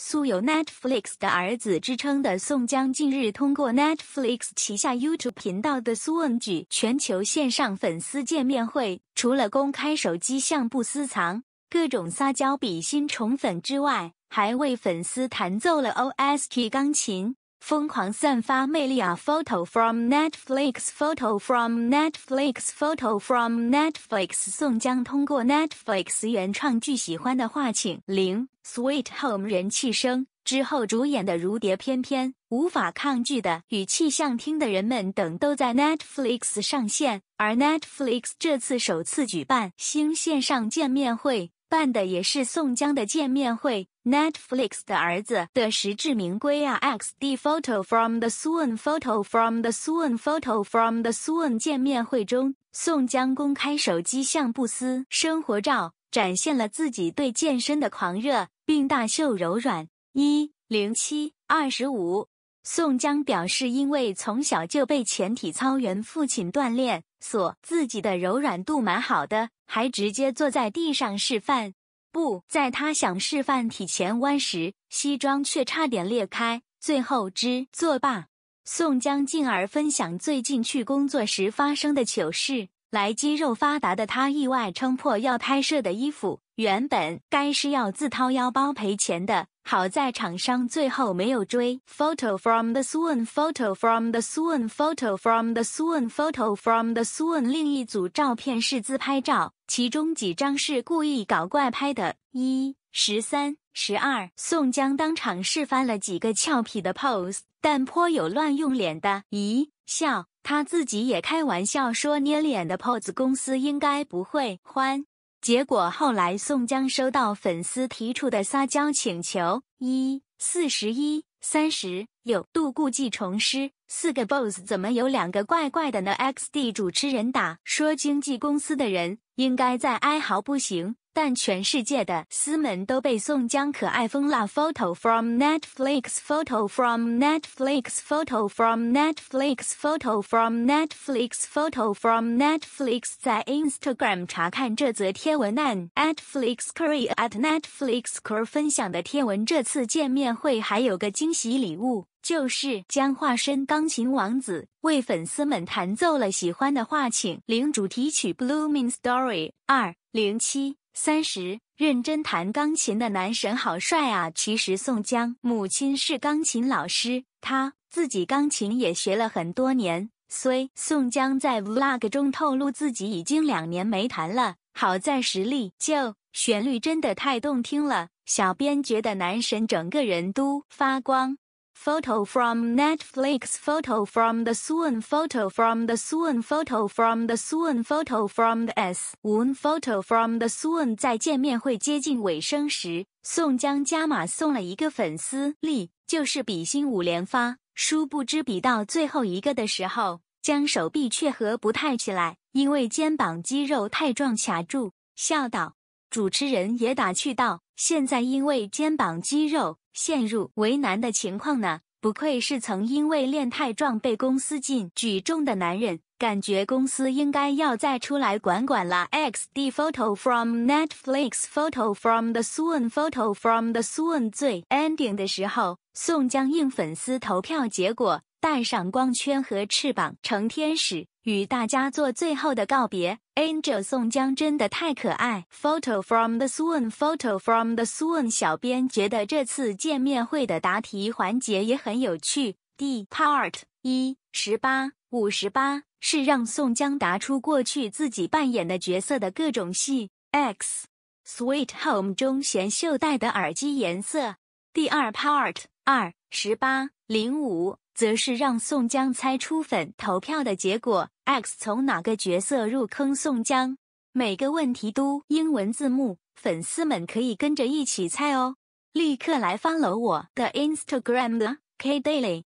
素有 Netflix 的儿子之称的宋江，近日通过 Netflix 旗下 YouTube 频道的《苏文举全球线上粉丝见面会，除了公开手机相簿私藏，各种撒娇比心宠粉之外，还为粉丝弹奏了 OST 钢琴，疯狂散发魅力啊！Photo from Netflix，Photo from Netflix，Photo from Netflix。宋江通过 Netflix 原创剧，喜欢的话请零。《Sweet Home》人气声》之后，主演的《如蝶翩翩》《无法抗拒的》与《气象厅的人们》等都在 Netflix 上线。而 Netflix 这次首次举办星线上见面会，办的也是宋江的见面会。Netflix 的儿子的实至名归啊！X D photo from the sun，photo from the sun，photo from the sun 见面会中，宋江公开手机相布斯生活照，展现了自己对健身的狂热。并大秀柔软一零七二十五，宋江表示因为从小就被前体操员父亲锻炼，所自己的柔软度蛮好的，还直接坐在地上示范。不在他想示范体前弯时，西装却差点裂开，最后只作罢。宋江进而分享最近去工作时发生的糗事，来肌肉发达的他意外撑破要拍摄的衣服。原本该是要自掏腰包赔钱的，好在厂商最后没有追。Photo from the sun. Photo from the sun. Photo from the sun. Photo from the sun. 另一组照片是自拍照，其中几张是故意搞怪拍的。一十三十二，宋江当场示范了几个俏皮的 pose，但颇有乱用脸的。咦，笑，他自己也开玩笑说捏脸的 pose 公司应该不会欢。结果后来，宋江收到粉丝提出的撒娇请求，一四十一三十六度故技重施，四个 BOSS 怎么有两个怪怪的呢？XD 主持人打说，经纪公司的人应该在哀嚎不行。但全世界的丝们都被宋江可爱疯了。Photo from Netflix. Photo from Netflix. Photo from Netflix. Photo from Netflix. Photo from Netflix. 在 Instagram 查看这则天文案。Netflix Cre at Netflix Cre 分享的天文这次见面会还有个惊喜礼物，就是将化身钢琴王子为粉丝们弹奏了喜欢的话，请零主题曲《Blooming Story》二零七。三十认真弹钢琴的男神好帅啊！其实宋江母亲是钢琴老师，他自己钢琴也学了很多年。虽宋江在 vlog 中透露自己已经两年没弹了，好在实力就旋律真的太动听了。小编觉得男神整个人都发光。photo from Netflix，photo from the Sun，photo from the Sun，photo from the Sun，photo from the Sun，photo from the Sun o。在见面会接近尾声时，宋江加码送了一个粉丝力，就是比心五连发。殊不知比到最后一个的时候，将手臂却合不太起来，因为肩膀肌肉太壮卡住，笑道。主持人也打趣道：“现在因为肩膀肌肉陷入为难的情况呢，不愧是曾因为练太壮被公司禁举重的男人，感觉公司应该要再出来管管了。” X D photo from Netflix photo from the Sun photo from the Sun 最 ending 的时候，宋江应粉丝投票结果带上光圈和翅膀成天使。与大家做最后的告别。Angel 宋江真的太可爱。Photo from the s o n Photo from the s o n 小编觉得这次见面会的答题环节也很有趣。第 Part 一十八五十八是让宋江答出过去自己扮演的角色的各种戏。X Sweet Home 中贤秀戴的耳机颜色。第二 Part 二十八零五。则是让宋江猜出粉投票的结果，X 从哪个角色入坑宋江？每个问题都英文字幕，粉丝们可以跟着一起猜哦！立刻来 follow 我的 Instagram 的 Kdaily。